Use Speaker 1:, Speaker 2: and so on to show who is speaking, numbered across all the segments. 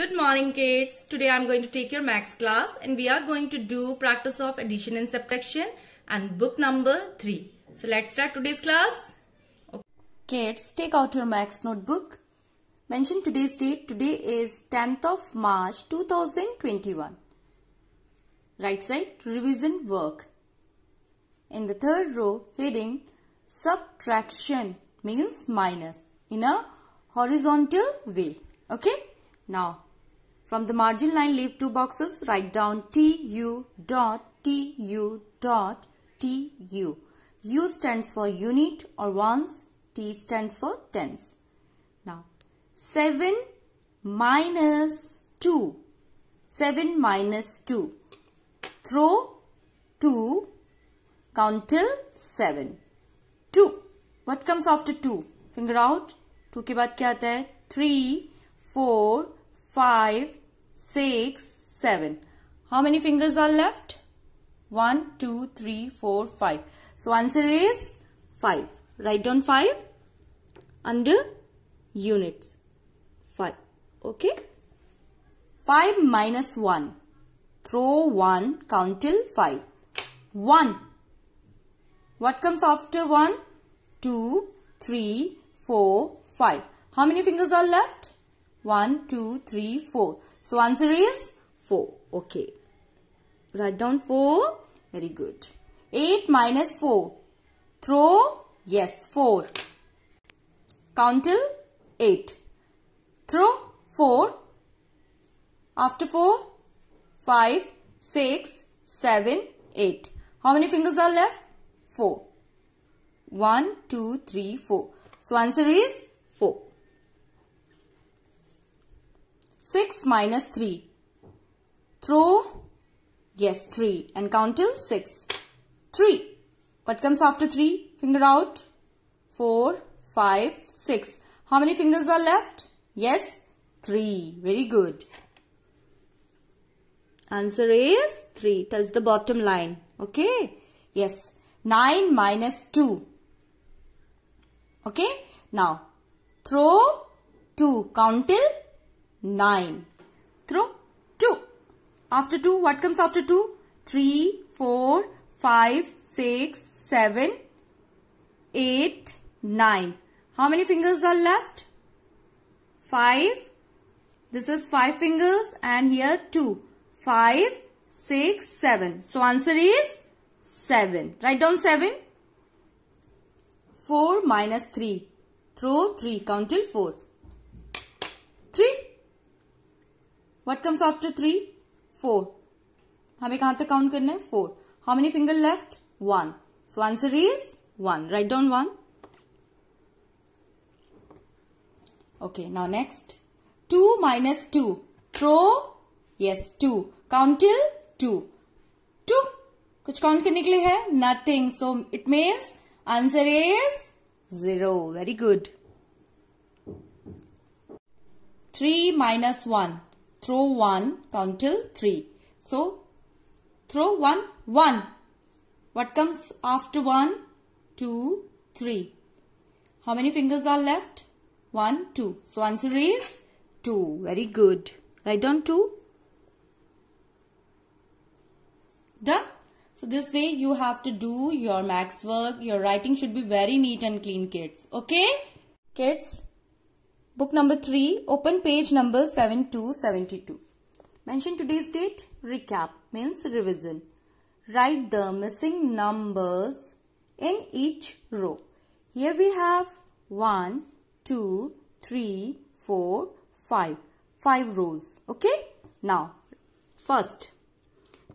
Speaker 1: Good morning kids. Today I am going to take your max class and we are going to do practice of addition and subtraction and book number 3. So let's start today's class. Okay. Kids, take out your max notebook. Mention today's date. Today is 10th of March 2021. Right side, revision work. In the third row, heading subtraction means minus in a horizontal way. Okay. Now, from the margin line, leave two boxes. Write down TU dot TU dot TU. U stands for unit or ones. T stands for tens. Now, 7 minus 2. 7 minus 2. Throw 2. Count till 7. 2. What comes after 2? Finger out. 2 ke baad kya आता 3, 4, 5, 6, 7. How many fingers are left? 1, 2, 3, 4, 5. So answer is 5. Write down 5 under units. 5. Okay. 5 minus 1. Throw 1. Count till 5. 1. What comes after 1? 2, 3, 4, 5. How many fingers are left? 1, 2, 3, 4. So answer is 4. Okay. Write down 4. Very good. 8 minus 4. Throw. Yes, 4. Count till 8. Throw 4. After 4, 5, 6, 7, 8. How many fingers are left? 4. 1, 2, 3, 4. So answer is 4. 6 minus 3. Throw. Yes, 3. And count till 6. 3. What comes after 3? Finger out. 4, 5, 6. How many fingers are left? Yes, 3. Very good. Answer is 3. Touch the bottom line. Okay. Yes. 9 minus 2. Okay. Now, throw 2. Count till 9 through 2. After 2, what comes after 2? 3, 4, 5, 6, 7, 8, 9. How many fingers are left? 5. This is 5 fingers and here 2. 5, 6, 7. So answer is 7. Write down 7. 4 minus 3. Throw 3. Count till 4. What comes after three four हमें कहां तक count करना है four how many finger left one so answer is one write down one okay now next two minus two throw yes two count till two two कुछ count करने के लिए है nothing so it means answer is zero very good three minus one throw 1, count till 3. So, throw 1, 1. What comes after 1? 2, 3. How many fingers are left? 1, 2. So, answer is 2. Very good. Write down 2. Done? So, this way you have to do your max work. Your writing should be very neat and clean, kids. Okay? Kids, Book number 3, open page number 7272. Mention today's date, recap means revision. Write the missing numbers in each row. Here we have 1, 2, 3, 4, 5. 5 rows. Okay? Now, first.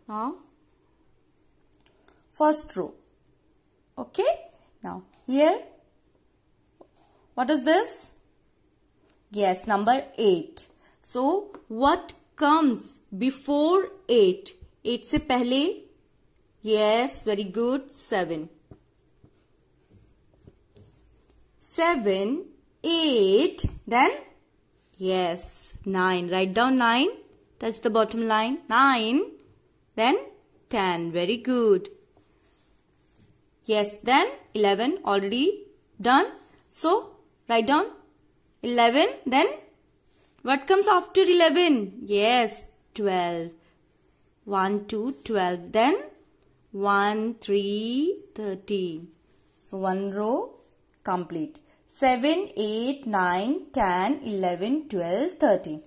Speaker 1: Now, first row. Okay? Now, here, what is this? Yes, number 8. So, what comes before 8? 8 se पहले? Yes, very good. 7. 7, 8, then? Yes, 9. Write down 9. Touch the bottom line. 9, then 10. Very good. Yes, then 11 already done. So, write down 11. Then what comes after 11? Yes, 12. 1, 2, 12. Then 1, 3, 13. So one row complete. 7, 8, 9, 10, 11, 12, 13.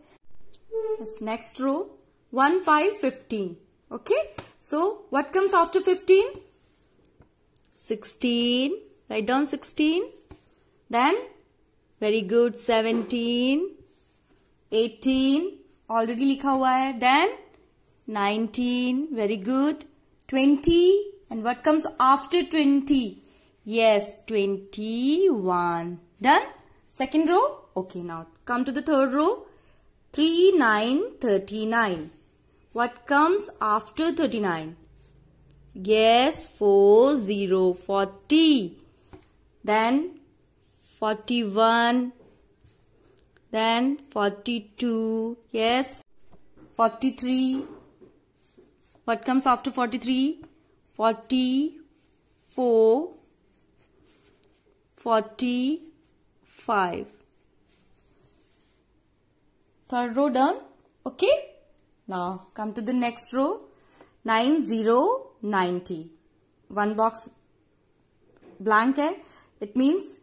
Speaker 1: This next row 1, 5, 15. Okay. So what comes after 15? 16. Write down 16. Then very good 17 18 already likha hua hai then 19 very good 20 and what comes after 20 yes 21 done second row okay now come to the third row 3 9 what comes after 39 yes Four zero forty. then 41 then 42 yes 43 what comes after 43 44 45 third row done okay now come to the next row 9090 one box blank hai eh? it means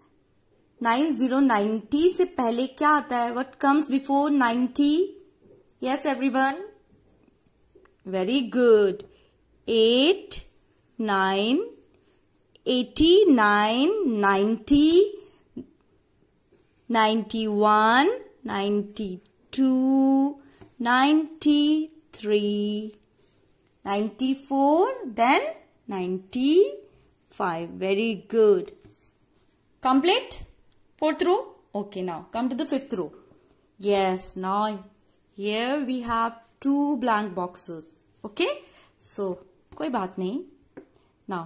Speaker 1: nine zero ninety से पहले क्या आता है what comes before ninety yes every one very good eight nine eighty nine ninety ninety one ninety two ninety three ninety four then ninety five very good complete Fourth row? Okay, now come to the fifth row. Yes, now here we have two blank boxes. Okay? So, koi baat nahi. Now,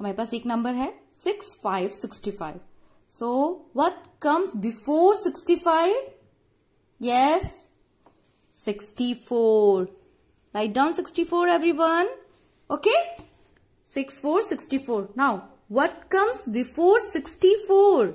Speaker 1: hamay paas ek number hai. 6565. So, what comes before 65? Yes? 64. Write down 64 everyone. Okay? Six four 6464. Now, what comes before 64?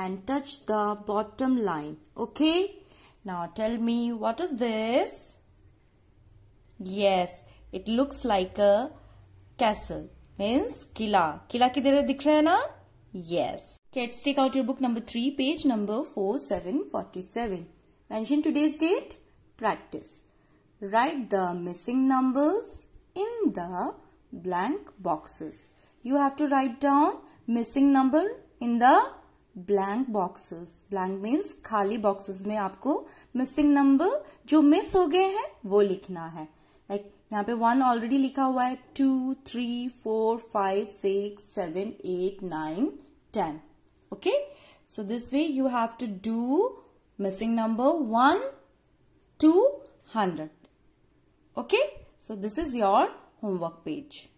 Speaker 1: and touch the bottom line. Okay? Now tell me what is this? Yes, it looks like a castle. Means kila. Kila ki dere dikh raha na? Yes. Kids, take out your book number 3, page number 4747. Mention today's date. Practice. Write the missing numbers in the blank boxes. You have to write down missing number in the blank boxes blank means खाली boxes में आपको missing number जो miss हो गए हैं वो लिखना है लाइक like, यहाँ पे वन ऑलरेडी लिखा हुआ है two three four five six seven eight nine ten okay so this way you have to do missing number one two hundred okay so this is your homework page